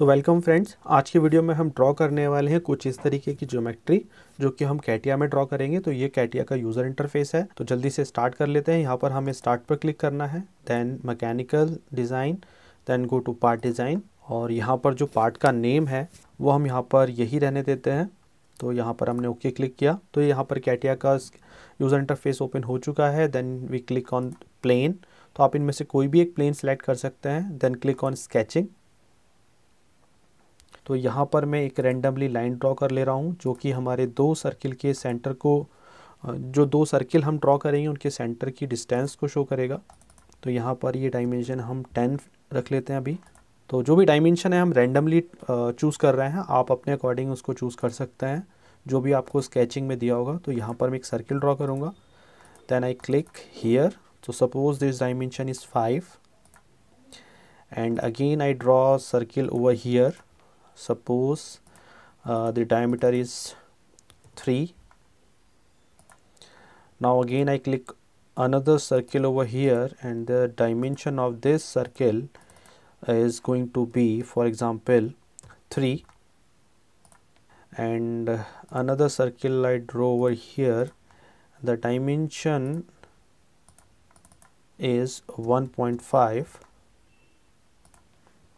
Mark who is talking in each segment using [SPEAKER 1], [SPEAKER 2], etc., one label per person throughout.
[SPEAKER 1] तो welcome friends आज की वीडियो में हम ड्रॉ करने वाले हैं कुछ इस तरीके की ज्योमेट्री जो कि हम कैटिया में ड्रॉ करेंगे तो ये कैटिया का यूज़र इंटरफेस है तो जल्दी से स्टार्ट कर लेते हैं यहाँ पर हमें स्टार्ट पर क्लिक करना है then mechanical design then go to part design और यहाँ पर जो पार्ट का नेम है वो हम यहाँ पर यही रहने देते हैं तो यहाँ पर हमने ओके क्लिक किया तो यहाँ पर कैटिया का यूज़र इंटरफेस ओपन हो चुका है then we click on plane तो आप इनमें से कोई भी एक प्लेन सेलेक्ट कर सकते हैं देन क्लिक ऑन स्केचिंग तो यहाँ पर मैं एक रेंडमली लाइन ड्रॉ कर ले रहा हूँ जो कि हमारे दो सर्किल के सेंटर को जो दो सर्किल हम ड्रॉ करेंगे उनके सेंटर की डिस्टेंस को शो करेगा तो यहाँ पर ये डायमेंशन हम टेन रख लेते हैं अभी तो जो भी डायमेंशन है हम रेंडमली चूज़ कर रहे हैं आप अपने अकॉर्डिंग उसको चूज़ कर सकते हैं जो भी आपको स्केचिंग में दिया होगा तो यहाँ पर मैं एक सर्किल ड्रॉ करूँगा देन आई क्लिक हियर तो suppose this dimension is five and again I draw circle over here suppose uh, the diameter is 3 now again I click another circle over here and the dimension of this circle is going to be for example 3 and another circle I draw over here the dimension is 1.5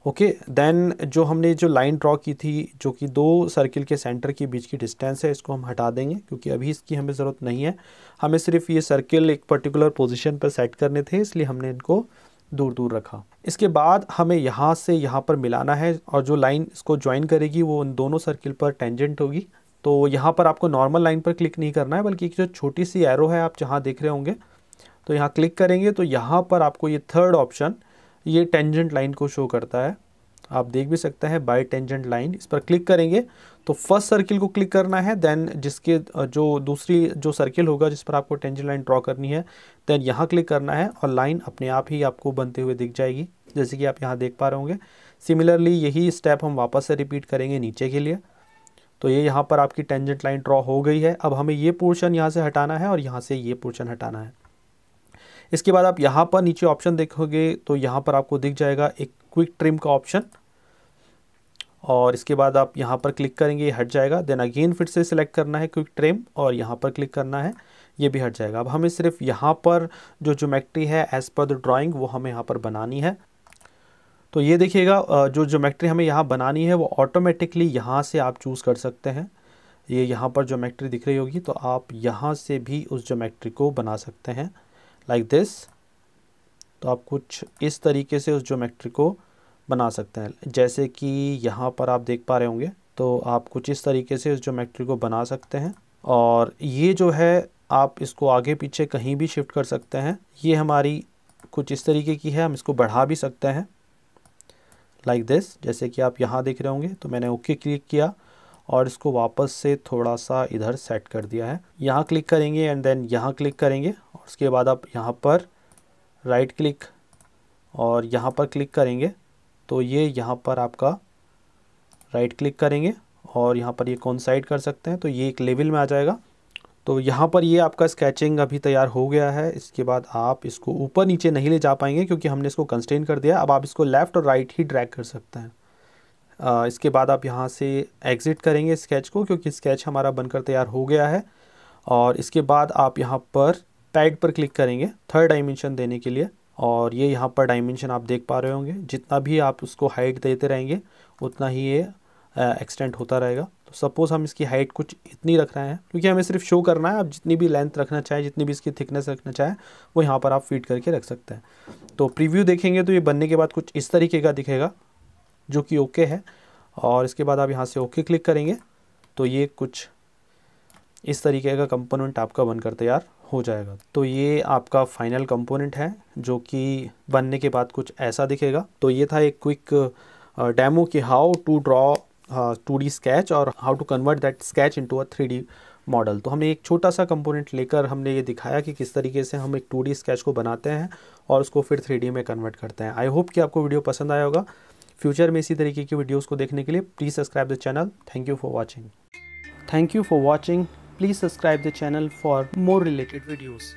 [SPEAKER 1] okay okay, then जो हमने जो line draw की थी जो कि दो circle के centre के बीच की डिस्टेंस है इसको हम हटा देंगे क्योंकि अभी इसकी हमें ज़रूरत नहीं है हमें सिर्फ ये सर्किल एक पर्टिकुलर पोजीशन पर सेट करने थे इसलिए हमने इनको दूर दूर रखा इसके बाद हमें यहाँ से यहाँ पर मिलाना है और जो लाइन इसको ज्वाइन करेगी वो उन दोनों सर्किल पर टेंजेंट होगी तो यहाँ पर आपको नॉर्मल लाइन पर क्लिक नहीं करना है बल्कि एक जो छोटी सी एरो है आप जहाँ देख रहे होंगे तो यहाँ क्लिक करेंगे तो यहाँ पर आपको ये थर्ड ऑप्शन ये टेंजेंट लाइन को शो करता है आप देख भी सकते हैं बाई टेंजेंट लाइन इस पर क्लिक करेंगे तो फर्स्ट सर्किल को क्लिक करना है देन जिसके जो दूसरी जो सर्किल होगा जिस पर आपको टेंजेंट लाइन ड्रॉ करनी है देन यहाँ क्लिक करना है और लाइन अपने आप ही आपको बनते हुए दिख जाएगी जैसे कि आप यहाँ देख पा रहे होंगे सिमिलरली यही स्टेप हम वापस से रिपीट करेंगे नीचे के लिए तो ये यहाँ पर आपकी टेंजेंट लाइन ड्रॉ हो गई है अब हमें ये पोर्शन यहाँ से हटाना है और यहाँ से ये पोर्शन हटाना है इसके बाद आप यहाँ पर नीचे ऑप्शन देखोगे तो यहाँ पर आपको दिख जाएगा एक क्विक ट्रिम का ऑप्शन और इसके बाद आप यहाँ पर क्लिक करेंगे हट जाएगा देन अगेन फिर से सिलेक्ट करना है क्विक ट्रिम और यहाँ पर क्लिक करना है ये भी हट जाएगा अब हमें सिर्फ यहाँ पर जो जोमेट्री है एज़ पर द ड्राइंग वो हमें यहाँ पर बनानी है तो ये देखिएगा जो ज्योमेट्री हमें यहाँ बनानी है वो ऑटोमेटिकली यहाँ से आप चूज़ कर सकते हैं ये यहाँ पर ज्योमेट्री दिख रही होगी तो आप यहाँ से भी उस ज्योमेट्री को बना सकते हैं लाइक दिस तो आप कुछ इस तरीके से उस ज्योमेट्री को बना सकते हैं जैसे कि यहाँ पर आप देख पा रहे होंगे तो आप कुछ इस तरीके से उस ज्योमेट्री को बना सकते हैं और ये जो है आप इसको आगे पीछे कहीं भी शिफ्ट कर सकते हैं ये हमारी कुछ इस तरीके की है हम इसको बढ़ा भी सकते हैं लाइक like दिस जैसे कि आप यहाँ देख रहे होंगे तो मैंने ओके okay क्लिक किया और इसको वापस से थोड़ा सा इधर सेट कर दिया है यहाँ क्लिक करेंगे एंड देन यहाँ क्लिक करेंगे उसके बाद आप यहाँ पर राइट क्लिक और यहाँ पर क्लिक करेंगे तो ये यहाँ पर आपका राइट क्लिक करेंगे और यहाँ पर ये कौन साइड कर सकते हैं तो ये एक लेवल में आ जाएगा तो यहाँ पर ये आपका स्केचिंग अभी तैयार हो गया है इसके बाद आप इसको ऊपर नीचे नहीं ले जा पाएंगे क्योंकि हमने इसको कंस्टेन कर दिया अब आप इसको लेफ़्ट और राइट ही ड्रैग कर सकते हैं आ, इसके बाद आप यहाँ से एग्ज़िट करेंगे स्केच को क्योंकि स्केच हमारा बनकर तैयार हो गया है और इसके बाद आप यहाँ पर पैड पर क्लिक करेंगे थर्ड डायमेंशन देने के लिए और ये यहाँ पर डायमेंशन आप देख पा रहे होंगे जितना भी आप उसको हाइट देते रहेंगे उतना ही ये एक्सटेंड होता रहेगा तो सपोज़ हम इसकी हाइट कुछ इतनी रख रहे हैं क्योंकि हमें सिर्फ शो करना है आप जितनी भी लेंथ रखना चाहें जितनी भी इसकी थिकनेस रखना चाहें वो यहाँ पर आप फिट करके रख सकते हैं तो प्रीव्यू देखेंगे तो ये बनने के बाद कुछ इस तरीके का दिखेगा जो कि ओके है और इसके बाद आप यहाँ से ओके क्लिक करेंगे तो ये कुछ इस तरीके का कंपोनेंट आपका बनकर तैयार हो जाएगा तो ये आपका फाइनल कंपोनेंट है जो कि बनने के बाद कुछ ऐसा दिखेगा तो ये था एक क्विक डेमो कि how to draw two D sketch और how to convert that sketch into a three D model तो हमने एक छोटा सा कंपोनेंट लेकर हमने ये दिखाया कि किस तरीके से हम एक टू डी स्केच को बनाते हैं और उसको फिर थ्री में कन्वर्ट करते हैं आई होप कि आपको वीडियो पसंद आया होगा फ्यूचर में इसी तरीके की वीडियोज़ को देखने के लिए please subscribe the channel thank you for watching thank you for watching please subscribe the channel for more related videos